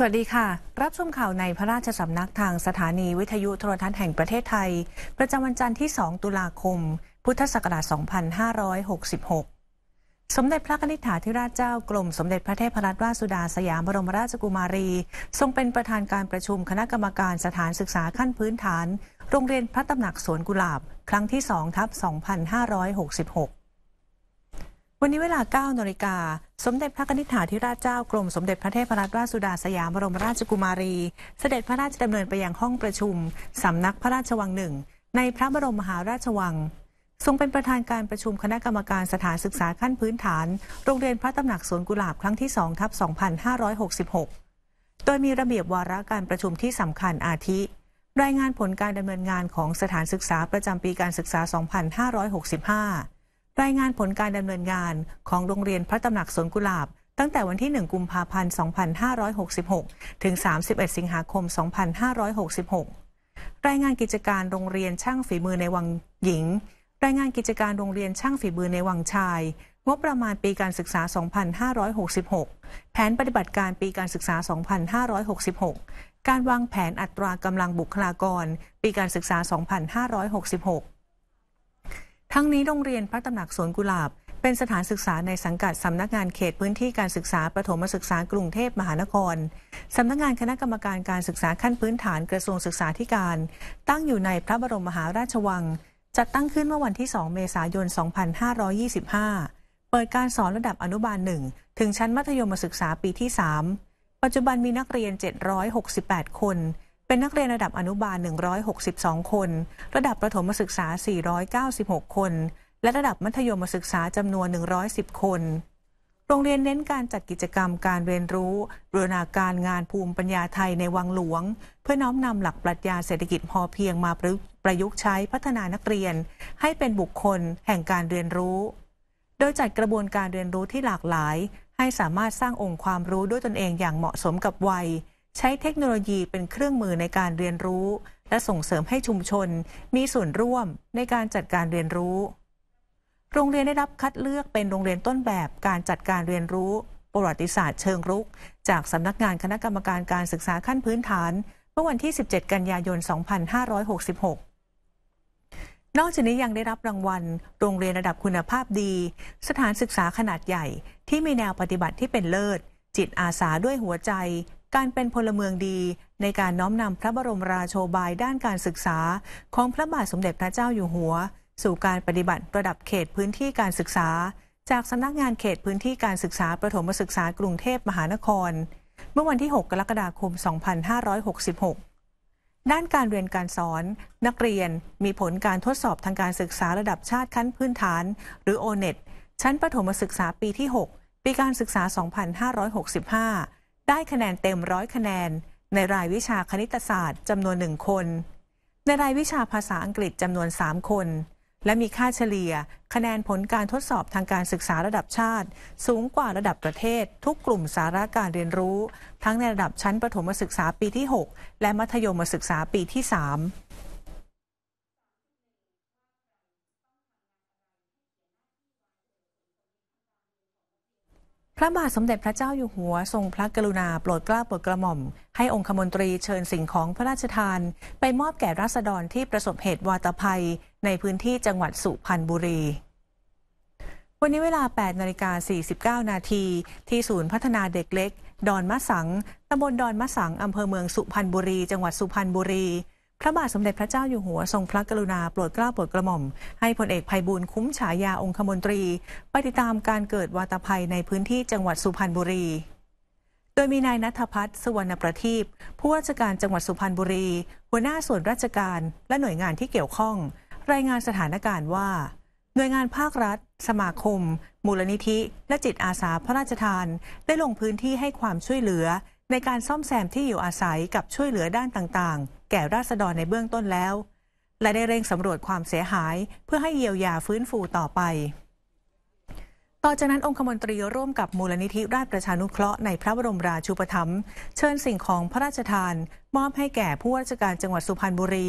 สวัสดีค่ะ รับชมข่าวในพระราชสำนักทางสถานีวิทยุโทรทัศน์แห่งประเทศไทย ประจำวันจันทร์ที่ 2 ตุลาคม พุทธศักราช 2566 สมเด็จพระนิธิถาธิราชเจ้ากรมสมเด็จพระเทพรัตนราชสุดาสยามบรมราชกุมารี ทรงเป็นประธานการประชุมคณะกรรมการสถานศึกษาขั้นพื้นฐานโรงเรียนพระตำหนักสวนกุหลาบ ครั้งที่2ทับ2566วันนี้เวลา9นาฬิกาสมเด็จพระนิธิถาธิราชเจ้ากรมสมเด็จพระเทพรัตนราชสุดาสยามบรมราชกุมารี เสด็จพระราชดำเนินไปยังห้องประชุมสำนักพระราชวังหนึ่งในพระบรมมหาราชวัง ทรงเป็นประธานการประชุมคณะกรรมการสถานศึกษาขั้นพื้นฐาน โรงเรียนพระตำหนักสวนกุหลาบครั้งที่2ทับ2566 โดยมีระเบียบวาระการประชุมที่สำคัญอาทิ รายงานผลการดำเนินงานของสถานศึกษาประจำปีการศึกษา2565รายงานผลการดำเนินงานของโรงเรียนพระตำหนักสวนกุหลาบตั้งแต่วันที่ 1 กุมภาพันธ์2566ถึง31 สิงหาคม 2566 รายงานกิจการโรงเรียนช่างฝีมือในวังหญิงรายงานกิจการโรงเรียนช่างฝีมือในวังชาย งบประมาณปีการศึกษา 2566 แผนปฏิบัติการปีการศึกษา 2566 การวางแผนอัตรากำลังบุคลากร ปีการศึกษา 2566ทั้งนี้ โรงเรียนพระตำหนักสวนกุหลาบ เป็นสถานศึกษาในสังกัดสำนักงานเขตพื้นที่การศึกษาประถมศึกษากรุงเทพมหานคร สำนักงานคณะกรรมการการศึกษาขั้นพื้นฐานกระทรวงศึกษาธิการ ตั้งอยู่ในพระบรมมหาราชวัง จัดตั้งขึ้นเมื่อวันที่ 2 เมษายน 2525 เปิดการสอนระดับอนุบาล 1 ถึงชั้นมัธยมศึกษาปีที่ 3 ปัจจุบันมีนักเรียน 768 คนเป็นนักเรียนระดับอนุบาล 162 คน ระดับประถมศึกษา 496 คน และระดับมัธยมศึกษาจำนวน 110 คน โรงเรียนเน้นการจัดกิจกรรมการเรียนรู้บรณาการงานภูมิปัญญาไทยในวังหลวง เพื่อน้อมนำหลักปรัชญาเศรษฐกิจพอเพียงมาประยุกต์ใช้พัฒนานักเรียน ให้เป็นบุคคล แห่งการเรียนรู้ โดยจัดกระบวนการเรียนรู้ที่หลากหลาย ให้สามารถสร้างองค์ความรู้ด้วยตนเองอย่างเหมาะสมกับวัยใช้เทคโนโลยีเป็นเครื่องมือในการเรียนรู้ และส่งเสริมให้ชุมชน มีส่วนร่วมในการจัดการเรียนรู้ โรงเรียนได้รับคัดเลือกเป็นโรงเรียนต้นแบบการจัดการเรียนรู้ ประวัติศาสตร์เชิงรุก จากสำนักงานคณะกรรมการการศึกษาขั้นพื้นฐานเมื่อวันที่ 17 กันยายน 2566 นอกจากนี้ยังได้รับรางวัลโรงเรียนระดับคุณภาพดี สถานศึกษาขนาดใหญ่ ที่มีแนวปฏิบัติที่เป็นเลิศ จิตอาสาด้วยหัวใจการเป็นพลเมืองดีในการน้อมนำพระบรมราโชบายด้านการศึกษาของพระบาทสมเด็จพระเจ้าอยู่หัว สู่การปฏิบัติระดับเขตพื้นที่การศึกษา จากสำนักงานเขตพื้นที่การศึกษาประถมศึกษากรุงเทพมหานคร เมื่อวันที่ 6กรกฎาคม2566 ด้านการเรียนการสอน นักเรียนมีผลการทดสอบทางการศึกษาระดับชาติขั้นพื้นฐาน หรือโอเน็ตชั้นประถมศึกษาปีที่ 6 ปีการศึกษา 2565ได้คะแนนเต็มร้อยคะแนนในรายวิชาคณิตศาสตร์จำนวนหนึ่งคน ในรายวิชาภาษาอังกฤษจำนวน 3 คน และมีค่าเฉลี่ย คะแนนผลการทดสอบทางการศึกษาระดับชาติ สูงกว่าระดับประเทศ ทุกกลุ่มสาระการเรียนรู้ ทั้งในระดับชั้นประถมศึกษาปีที่ 6 และมัธยมศึกษาปีที่ 3พระบาทสมเด็จพระเจ้าอยู่หัวทรงพระกรุณาโปรดเกล้าโปรดกระหม่อม ให้องคมนตรีเชิญสิ่งของพระราชทาน ไปมอบแก่ราษฎรที่ประสบเหตุวาตภัยในพื้นที่จังหวัดสุพรรณบุรี วันนี้เวลา8นาฬิกา49 นาทีที่ศูนย์พัฒนาเด็กเล็ก ดอนมะสัง ตำบลดอนมะสัง อำเภอเมืองสุพรรณบุรี จังหวัดสุพรรณบุรีพระบาทสมเด็จพระเจ้าอยู่หัวทรงพระกรุณาโปรดเกล้าโปรดกระหม่อมให้พลเอกภัยบูลคุ้มฉายาองคมนตรีไปติดตามการเกิดวาตภัยในพื้นที่จังหวัดสุพรรณบุรี โดยมีนายนัทพัฒน์สวรรณประทีปผู้ว่าราชการจังหวัดสุพรรณบุรี หัวหน้าส่วนราชการ และหน่วยงานที่เกี่ยวข้อง รายงานสถานการณ์ว่า หน่วยงานภาครัฐ สมาคม มูลนิธิ และจิตอาสาพระราชทาน ได้ลงพื้นที่ให้ความช่วยเหลือในการซ่อมแซมที่อยู่อาศัยกับช่วยเหลือด้านต่างๆ แก่ราษฎรในเบื้องต้นแล้ว และได้เร่งสำรวจความเสียหายเพื่อให้เยียวยาฟื้นฟูต่อไป ต่อจากนั้น องคมนตรีร่วมกับมูลนิธิราชประชานุเคราะห์ในพระบรมราชูปถัมภ์เชิญสิ่งของพระราชทานมอบให้แก่ผู้ว่าราชการจังหวัดสุพรรณบุรี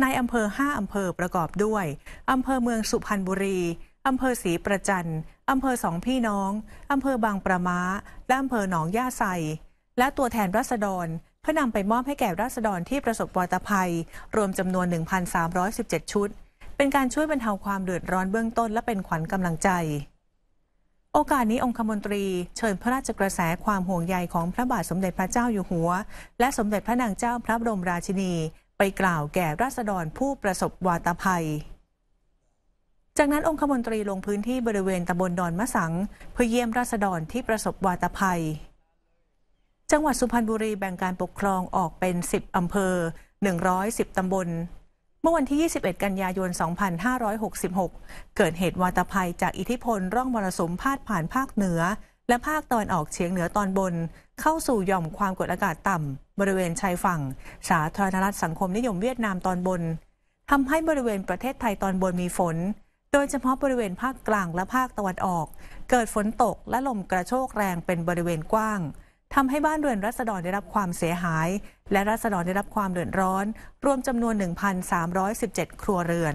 ในอำเภอ5อำเภอประกอบด้วยอำเภอเมืองสุพรรณบุรีอำเภอศรีประจันอำเภอสองพี่น้องอำเภอบางประมาและอำเภอหนองย่าไซและตัวแทนรัษฎรเพื่อนำไปมอบให้แก่รัษฎรที่ประสบวาตภัย รวมจำนวน 1,317 ชุด เป็นการช่วยบรรเทาความเดือดร้อนเบื้องต้นและเป็นขวัญกำลังใจ โอกาสนี้องคมนตรีเชิญพระราชกระแสความห่วงใยของพระบาทสมเด็จพระเจ้าอยู่หัว และสมเด็จพระนางเจ้าพระบรมราชินี ไปกล่าวแก่ราษฎรผู้ประสบวาตภัย จากนั้นองคมนตรีลงพื้นที่บริเวณตำบลดอนมะสังเพื่อเยี่ยมราษฎรที่ประสบวาตภัยจังหวัดสุพรรณบุรีแบ่งการปกครองออกเป็น 10 อำเภอ 110 ตำบล เมื่อวันที่ 21 กันยายน 2566 เกิดเหตุวาตภัยจากอิทธิพลร่องมรสุมพาดผ่านภาคเหนือ และภาคตะวันออกเฉียงเหนือตอนบน เข้าสู่หย่อมความกดอากาศต่ำ บริเวณชายฝั่งสาธารณรัฐสังคมนิยมเวียดนามตอนบนทำให้บริเวณประเทศไทยตอนบนมีฝน โดยเฉพาะบริเวณภาคกลางและภาคตะวันออก เกิดฝนตกและลมกระโชกแรงเป็นบริเวณกว้างทำให้บ้านเรือนรัษฎรได้รับความเสียหาย และรัษฎรได้รับความเดือดร้อน รวมจำนวน 1,317 ครัวเรือน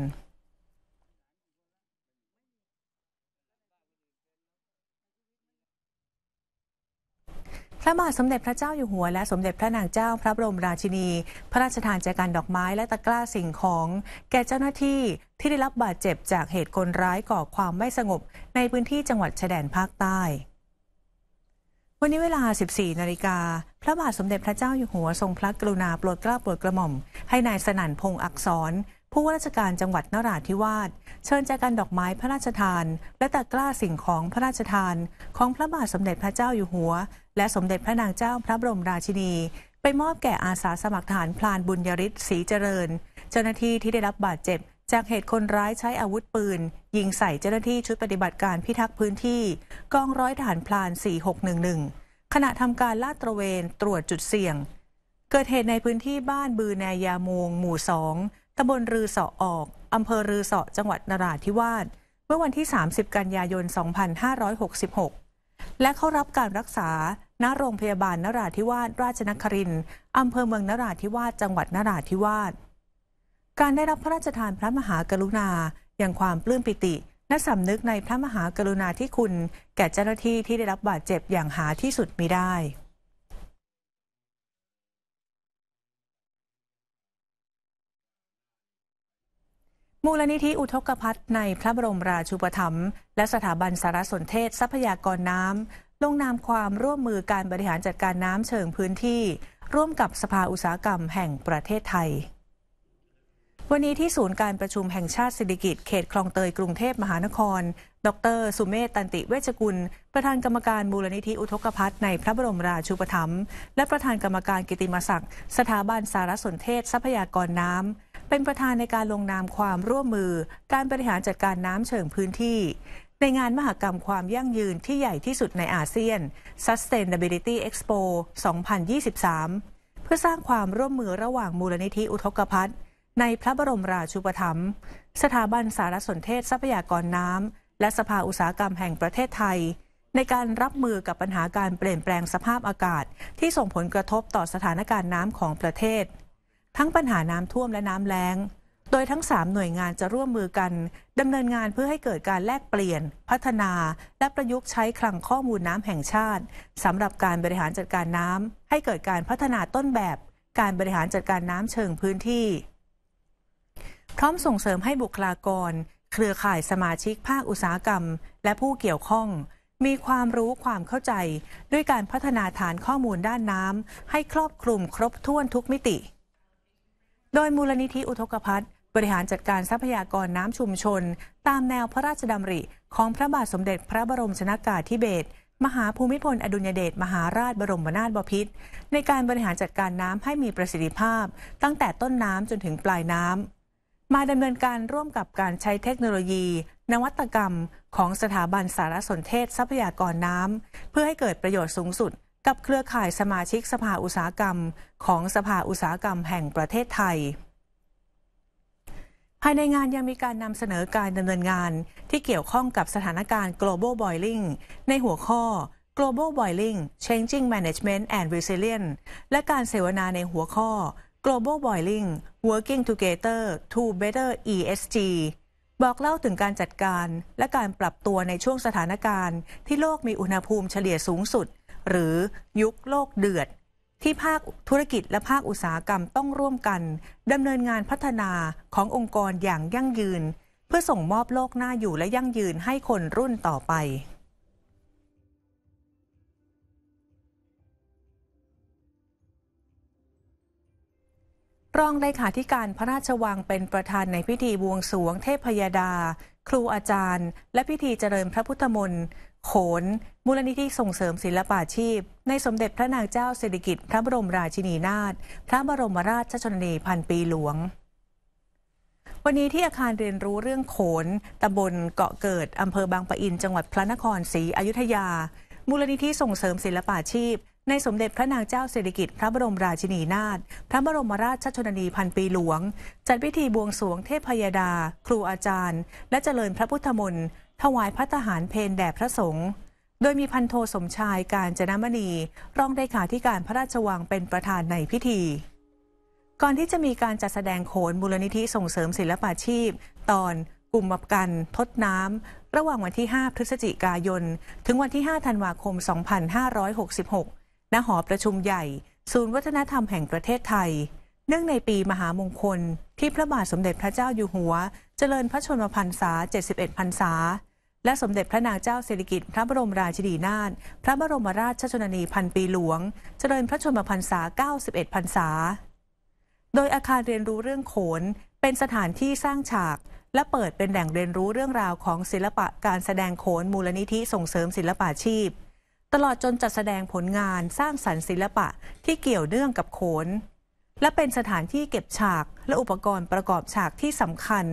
พระบาทสมเด็จพระเจ้าอยู่หัวและสมเด็จพระนางเจ้าพระบรมราชินี พระราชทานแจกันดอกไม้และตะกร้าสิ่งของ แก่เจ้าหน้าที่ที่ได้รับบาดเจ็บจากเหตุคนร้ายก่อความไม่สงบในพื้นที่จังหวัดชายแดนภาคใต้วันนี้เวลา 14 นาฬิกา พระบาทสมเด็จพระเจ้าอยู่หัวทรงพระกรุณาโปรดเกล้าโปรดกระหม่อมให้นายสนั่นพงศ์อักษร ผู้ว่าราชการจังหวัดนราธิวาสเชิญแจกันดอกไม้พระราชทาน และตะกร้าสิ่งของพระราชทาน ของพระบาทสมเด็จพระเจ้าอยู่หัว และสมเด็จพระนางเจ้าพระบรมราชินี ไปมอบแก่อาสาสมัครฐานพลานบุญยริศสีเจริญ เจ้าหน้าที่ที่ได้รับบาดเจ็บจากเหตุคนร้ายใช้อาวุธปืน ยิงใส่เจ้าหน้าที่ชุดปฏิบัติการพิทักษ์พื้นที่กองร้อยทหารพลาน 4611 ขณะทำการลาดตระเวน ตรวจจุดเสี่ยง เกิดเหตุในพื้นที่บ้านบือนายามง หมู่สองตำบลรือเสาะออก อำเภอรือเสาะ จังหวัดนราธิวาส เมื่อวันที่ 30 กันยายน 2566 และเข้ารับการรักษาณโรงพยาบาลนราธิวาสราชนครินทร์อำเภอเมืองนราธิวาส จังหวัดนราธิวาสการได้รับพระราชทานพระมหากรุณาอย่างความปลื้มปิติและสำนึกในพระมหากรุณาที่คุณแก่เจ้าหน้าที่ที่ได้รับบาดเจ็บอย่างหาที่สุดมิได้ มูลนิธิอุทกพัฒน์ในพระบรมราชูปถัมภ์และสถาบันสารสนเทศทรัพยากรน้ำลงนามความร่วมมือการบริหารจัดการน้ำเชิงพื้นที่ ร่วมกับสภาอุตสาหกรรมแห่งประเทศไทยวันนี้ที่ศูนย์การประชุมแห่งชาติสิริกิตเขตคลองเตยกรุงเทพมหานคร ดรสุเมธตันติเวชกุล ประธานกรรมการมูลนิธิอุทกพัฒน์ในพระบรมราชูปถัมภ์ และประธานกรรมการกิติมศักดิ์ สถาบันสารสนเทศทรัพยากรน้ำ เป็นประธานในการลงนามความร่วมมือการบริหารจัดการน้ำเชิงพื้นที่ ในงานมหกรรมความยั่งยืนที่ใหญ่ที่สุดในอาเซียน Sustainability Expo 2023 เพื่อสร้างความร่วมมือระหว่างมูลนิธิอุทกพัฒน์ในพระบรมราชูปถัมภ์ สถาบันสารสนเทศทรัพยากรน้ำและสภาอุตสาหกรรมแห่งประเทศไทย ในการรับมือกับปัญหาการเปลี่ยนแปลงสภาพอากาศ ที่ส่งผลกระทบต่อสถานการณ์น้ำของประเทศ ทั้งปัญหาน้ำท่วมและน้ำแล้ง โดยทั้ง3หน่วยงานจะร่วมมือกันดำเนินงานเพื่อให้เกิดการแลกเปลี่ยนพัฒนาและประยุกต์ใช้คลังข้อมูลน้ำแห่งชาติสำหรับการบริหารจัดการน้ำให้เกิดการพัฒนาต้นแบบ การบริหารจัดการน้ำเชิงพื้นที่พร้อมส่งเสริมให้บุคลากร เครือข่ายสมาชิกภาคอุตสาหกรรม และผู้เกี่ยวข้อง มีความรู้ความเข้าใจ ด้วยการพัฒนาฐานข้อมูลด้านน้ำให้ครอบคลุมครบถ้วนทุกมิติ โดยมูลนิธิอุทกพัฒน์บริหารจัดการทรัพยากรน้ำชุมชน ตามแนวพระราชดำริของพระบาทสมเด็จพระบรมชนากาธิเบศรมหาภูมิพลอดุญเดชมหาราชบรมนาถบพิตรในการบริหารจัดการน้ำให้มีประสิทธิภาพ ตั้งแต่ต้นน้ำจนถึงปลายน้ำมาดำเนินการร่วมกับการใช้เทคโนโลยี นวัตกรรม ของสถาบันสารสนเทศทรัพยากรน้ำเพื่อให้เกิดประโยชน์สูงสุด กับเครือข่ายสมาชิกสภาอุตสาหกรรม ของสภาอุตสาหกรรมแห่งประเทศไทย ภายในงานยังมีการนำเสนอการดำเนินงาน ที่เกี่ยวข้องกับสถานการณ์ global boiling ในหัวข้อ global boiling changing management and resilience และการเสวนาในหัวข้อ Global Boiling Working Together to Better ESG บอกเล่าถึงการจัดการและการปรับตัวในช่วงสถานการณ์ ที่โลกมีอุณหภูมิเฉลี่ยสูงสุด หรือยุคโลกเดือด ที่ภาคธุรกิจและภาคอุตสาหกรรมต้องร่วมกัน ดำเนินงานพัฒนาขององค์กรอย่างยั่งยืน เพื่อส่งมอบโลกหน้าอยู่และยั่งยืนให้คนรุ่นต่อไปรองเลขาธิการพระราชวังเป็นประธานในพิธีบวงสรวง เทพยดา ครูอาจารย์ และพิธีเจริญพระพุทธมนต์โขน มูลนิธิส่งเสริมศิลปาชีพ ในสมเด็จพระนางเจ้าสศรฐกิจพระบรมราชินีนาถพระบรมราชชนนีพันปีหลวง วันนี้ที่อาคารเรียนรู้เรื่องโขนตำบลเกาะเกิดอำเภอบางปะอินจังหวัดพระนครศรีอยุธยา มูลนิธิส่งเสริมศิลปาชีพในสมเด็จพระนางเจ้าสิริกิติ์พระบรมราชินีนาถพระบรมราชชนนีพันปีหลวง จัดพิธีบวงสรวงเทพยดา ครูอาจารย์ และเจริญพระพุทธมนต์ถวายพระทหารเพนแด่พระสงฆ์โดยมีพันโทสมชายการจนามณี รองได้ขาที่การพระราชวังเป็นประธานในพิธี ก่อนที่จะมีการจัดแสดงโขนมูลนิธิส่งเสริมศิลปาชีพ ตอนกลุ่มบับกันทดน้ำระหว่างวันที่5พฤศจิกายน ถึงวันที่5ธันวาคม 2566ณหอประชุมใหญ่ ศูนย์วัฒนธรรมแห่งประเทศไทย เนื่องในปีมหามงคลที่พระบาทสมเด็จพระเจ้าอยู่หัว เจริญพระชนมพรรษา 71 พรรษา และสมเด็จพระนางเจ้าสิริกิติ์พระบรมราชินีนาถพระบรมราชชนนีพันปีหลวง เจริญพระชนมพรรษา 91 พรรษา โดยอาคารเรียนรู้เรื่องโขนเป็นสถานที่สร้างฉาก และเปิดเป็นแหล่งเรียนรู้เรื่องราวของศิลปะการแสดงโขนมูลนิธิส่งเสริมศิลปาชีพตลอดจนจัดแสดงผลงานสร้างสรรค์ศิลปะที่เกี่ยวเนื่องกับโขนและเป็นสถานที่เก็บฉากและอุปกรณ์ประกอบฉากที่สำคัญ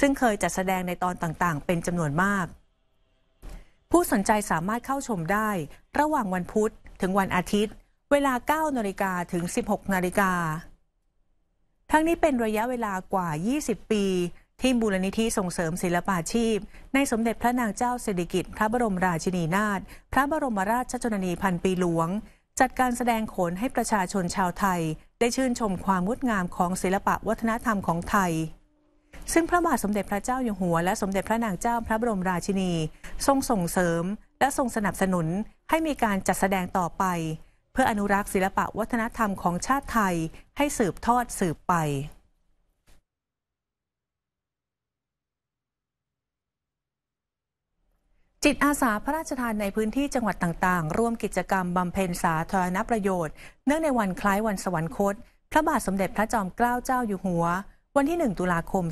ซึ่งเคยจัดแสดงในตอนต่างๆ เป็นจำนวนมาก ผู้สนใจสามารถเข้าชมได้ ระหว่างวันพุธถึงวันอาทิตย์ เวลา 9นาฬิกาถึง 16นาฬิกาทั้งนี้เป็นระยะเวลากว่า 20 ปีที่มูลนิธิส่งเสริมศิลปาชีพ ในสมเด็จพระนางเจ้าสิริกิติ์พระบรมราชินีนาถ พระบรมราชชนนีพันปีหลวง จัดการแสดงโขนให้ประชาชนชาวไทย ได้ชื่นชมความงดงามของศิลปะวัฒนธรรมของไทย ซึ่งพระบาทสมเด็จพระเจ้าอยู่หัวและสมเด็จพระนางเจ้าพระบรมราชินีทรงส่งเสริมและทรงสนับสนุนให้มีการจัดแสดงต่อไป เพื่ออนุรักษ์ศิลปะวัฒนธรรมของชาติไทยให้สืบทอดสืบไปจิตอาสาพระราชทานในพื้นที่จังหวัดต่างๆ ร่วมกิจกรรมบำเพ็ญสาธารณประโยชน์ เนื่องในวันคล้ายวันสวรรคต พระบาทสมเด็จพระจอมเกล้าเจ้าอยู่หัว วันที่ 1 ตุลาคม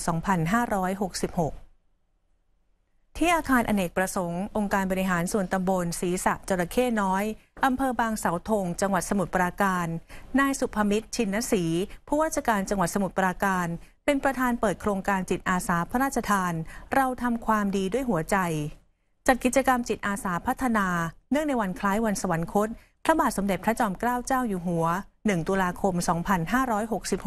2566 ที่อาคารอเนกประสงค์องค์การบริหารส่วนตำบลศรีสะจระเข้น้อย อำเภอบางเสาธง จังหวัดสมุทรปราการ นายสุภมิตร ชินนศรี ผู้ว่าราชการจังหวัดสมุทรปราการ เป็นประธานเปิดโครงการจิตอาสาพระราชทาน เราทำความดีด้วยหัวใจจัดกิจกรรมจิตอาสาพัฒนา เนื่องในวันคล้ายวันสวรรคตพระบาทสมเด็จพระจอมเกล้าเจ้าอยู่หัว 1 ตุลาคม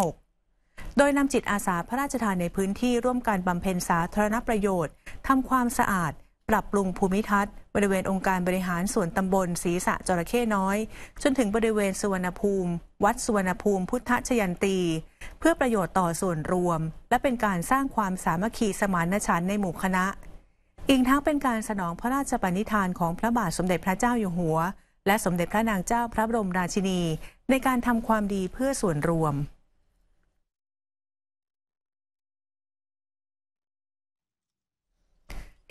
2566 โดยนำจิตอาสาพระราชทานในพื้นที่ร่วมการบำเพ็ญสาธารณประโยชน์ทำความสะอาด ปรับปรุงภูมิทัศน์ บริเวณองค์การบริหารส่วนตำบลศรีสะจระเข้น้อย จนถึงบริเวณสุวรรณภูมิ วัดสุวรรณภูมิพุทธชยันตีเพื่อประโยชน์ต่อส่วนรวม และเป็นการสร้างความสามัคคีสมานฉันท์ในหมู่คณะอีกทั้งเป็นการสนองพระราชปณิธานของพระบาทสมเด็จพระเจ้าอยู่หัวและสมเด็จพระนางเจ้าพระบรมราชินีในการทำความดีเพื่อส่วนรวม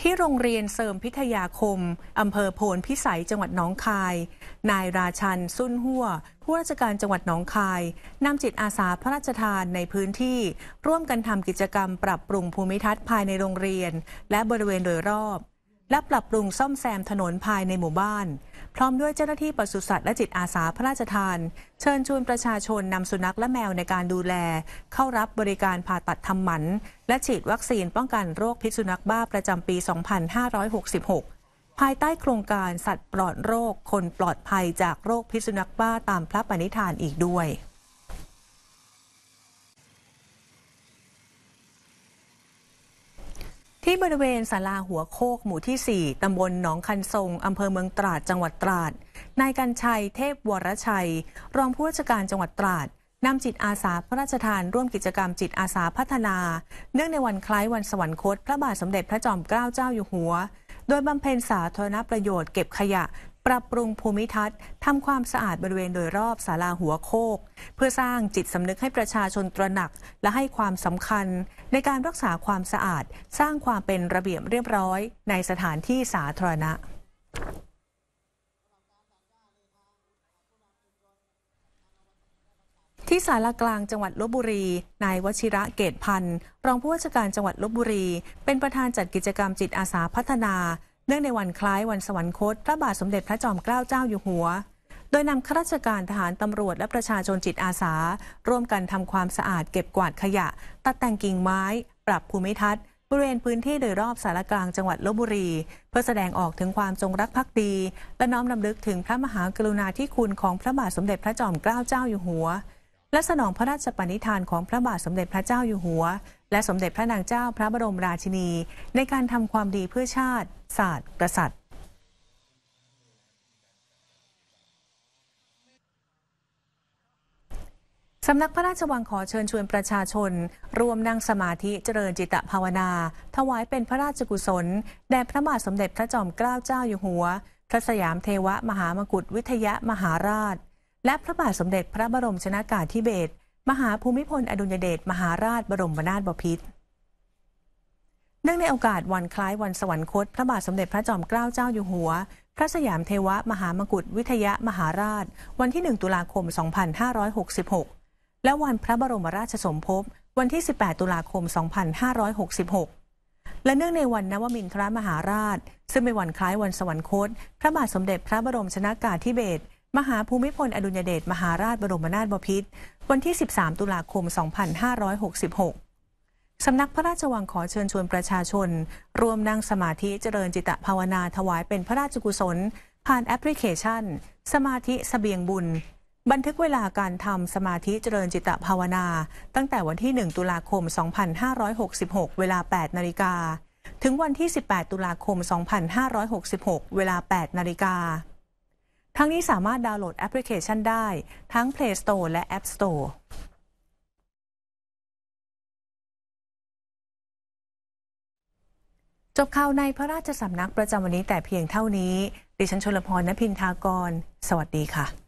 ที่โรงเรียนเสริมพิทยาคม อำเภอโพนพิสัยจังหวัดหนองคาย นายราชัน สุนหัวผู้ราชการจังหวัดหนองคาย นำจิตอาสาพระราชทานในพื้นที่ร่วมกันทำกิจกรรมปรับปรุงภูมิทัศน์ภายในโรงเรียน และบริเวณโดยรอบและปรับปรุงซ่อมแซมถนนภายในหมู่บ้าน พร้อมด้วยเจ้าหน้าที่ปศุสัตว์และจิตอาสาพระราชทาน เชิญชวนประชาชนนำสุนัขและแมวในการดูแล เข้ารับบริการผ่าตัดทำหมัน และฉีดวัคซีนป้องกันโรคพิษสุนัขบ้าประจำปี 2566 ภายใต้โครงการสัตว์ปลอดโรคคนปลอดภัยจากโรคพิษสุนัขบ้าตามพระปณิธานอีกด้วยที่บริเวณศาลาหัวโคกหมู่ที่ 4 ตำบลหนองคันทรง อำเภอเมืองตราด จังหวัดตราด นายกัญชัยเทพวรชัย รองผู้ว่าราชการจังหวัดตราด นำจิตอาสาพระราชทาน ร่วมกิจกรรมจิตอาสาพัฒนา เนื่องในวันคล้ายวันสวรรคตพระบาทสมเด็จพระจอมเกล้าเจ้าอยู่หัว โดยบำเพ็ญสาธารณประโยชน์เก็บขยะปรับปรุงภูมิทัศน์ทำความสะอาดบริเวณโดยรอบศาลาหัวโคก เพื่อสร้างจิตสำนึกให้ประชาชนตระหนักและให้ความสำคัญในการรักษาความสะอาด สร้างความเป็นระเบียบเรียบร้อย ในสถานที่สาธารณะ ที่ศาลากลางจังหวัดลบบุรีนายวชิระเกตพันธ์รองผู้ว่าราชการจังหวัดลบบุรี เป็นประธานจัดกิจกรรมจิตอาสาพัฒนาเนื่องในวันคล้ายวันสวรรคต พระบาทสมเด็จพระจอมเกล้าเจ้าอยู่หัว โดยนำข้าราชการทหารตำรวจและประชาชนจิตอาสาร่วมกันทำความสะอาดเก็บกวาดขยะ ตัดแต่งกิ่งไม้ ปรับภูมิทัศน์บริเวณพื้นที่โดยรอบสารกลางจังหวัดลบบุรี เพื่อแสดงออกถึงความจงรักภักดี และน้อมนำลึกถึงพระมหากรุณาธิคุณของพระบาทสมเด็จพระจอมเกล้าเจ้าอยู่หัวและสนองพระราชปณิธานของพระบาทสมเด็จพระเจ้าอยู่หัว และสมเด็จพระนางเจ้าพระบรมราชินี ในการทำความดีเพื่อชาติ ศาสตร์กษัตริย์สำนักพระราชวังขอเชิญชวนประชาชนรวมนั่งสมาธิเจริญจิตภาวนาถวายเป็นพระราชกุศล แด่พระบาทสมเด็จพระจอมเกล้าเจ้าอยู่หัวพระสยามเทวะ มหามกุฏวิทยะมหาราชและพระบาทสมเด็จพระบรมชนากาธิเบศรมหาภูมิพล อดุลยเดชมหาราช บรมนาถบพิตร เนื่องในโอกาสวันคล้ายวัน สวรรคต พระบาทสมเด็จพระจอมเกล้าเจ้าอยู่หัว พระสยามเทวะ มหามกุฏวิทยามหาราช วันที่ 1 ตุลาคม 2566 และวันพระบรมราชสมภพวันที่ 18 ตุลาคม 2566 และเนื่องในวันนวมินทรมหาราช ซึ่งเป็นวันคล้ายวันสวรรคต พระบาทสมเด็จพระบรมชนากาธิเบศรมหาภูมิพล อดุญเดชมหาราชบรมนาถบพิตรวันที่ 13 ตุลาคม 2566 สำนักพระราชวังขอเชิญชวนประชาชนร่วมนั่งสมาธิเจริญจิตภาวนาถวายเป็นพระราชกุศล ผ่านแอปพลิเคชัน สมาธิสเสบียงบุญ บันทึกเวลาการทำสมาธิเจริญจิตภาวนา ตั้งแต่วันที่ 1 ตุลาคม 2566 เวลา 8 นาฬิกาถึงวันที่ 18 ตุลาคม 2566 เวลา 8 นาฬิกาทั้งนี้สามารถดาวน์โหลดแอปพลิเคชันได้ทั้ง Play Store และ App Store จบข่าวในพระราชสำนักประจำวันนี้แต่เพียงเท่านี้ ดิฉันชลพรณพินทากร สวัสดีค่ะ